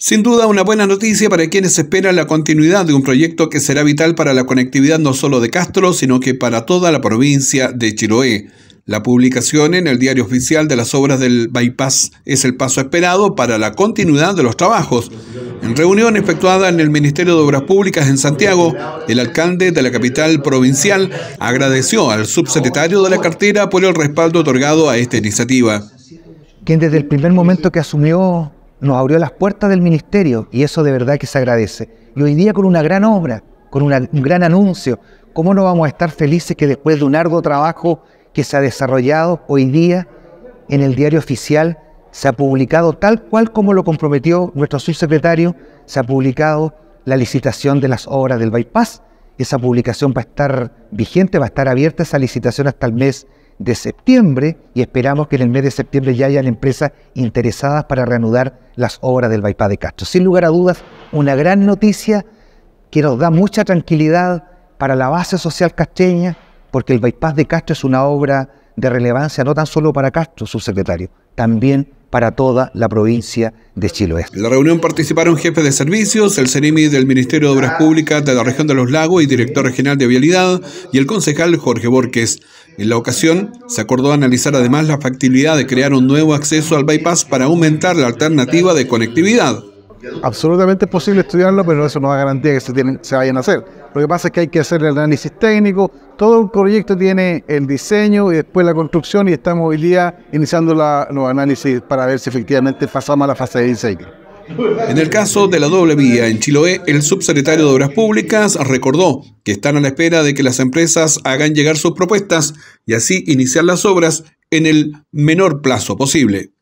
Sin duda, una buena noticia para quienes esperan la continuidad de un proyecto que será vital para la conectividad no solo de Castro, sino que para toda la provincia de Chiloé. La publicación en el diario oficial de las obras del bypass es el paso esperado para la continuidad de los trabajos. En reunión efectuada en el Ministerio de Obras Públicas en Santiago, el alcalde de la capital provincial agradeció al subsecretario de la cartera por el respaldo otorgado a esta iniciativa. Quien desde el primer momento que asumió nos abrió las puertas del ministerio y eso de verdad que se agradece. Y hoy día con una gran obra, con un gran anuncio, ¿cómo no vamos a estar felices que después de un arduo trabajo que se ha desarrollado hoy día en el diario oficial, se ha publicado tal cual como lo comprometió nuestro subsecretario, se ha publicado la licitación de las obras del bypass. Esa publicación va a estar vigente, va a estar abierta esa licitación hasta el mes de septiembre y esperamos que en el mes de septiembre ya la empresas interesadas para reanudar las obras del Bypass de Castro. Sin lugar a dudas, una gran noticia que nos da mucha tranquilidad para la base social castreña, porque el Bypass de Castro es una obra de relevancia no tan solo para Castro, su secretario también para toda la provincia de Chiloé. En la reunión participaron jefes de servicios, el CERIMI del Ministerio de Obras Públicas de la región de Los Lagos y director regional de Vialidad y el concejal Jorge Borges. En la ocasión, se acordó analizar además la factibilidad de crear un nuevo acceso al bypass para aumentar la alternativa de conectividad. Absolutamente es posible estudiarlo, pero eso no da garantía que se, vayan a hacer. Lo que pasa es que hay que hacer el análisis técnico. Todo un proyecto tiene el diseño y después la construcción y estamos hoy día iniciando los análisis para ver si efectivamente pasamos a la fase de diseño. En el caso de la doble vía en Chiloé, el subsecretario de Obras Públicas recordó que están a la espera de que las empresas hagan llegar sus propuestas y así iniciar las obras en el menor plazo posible.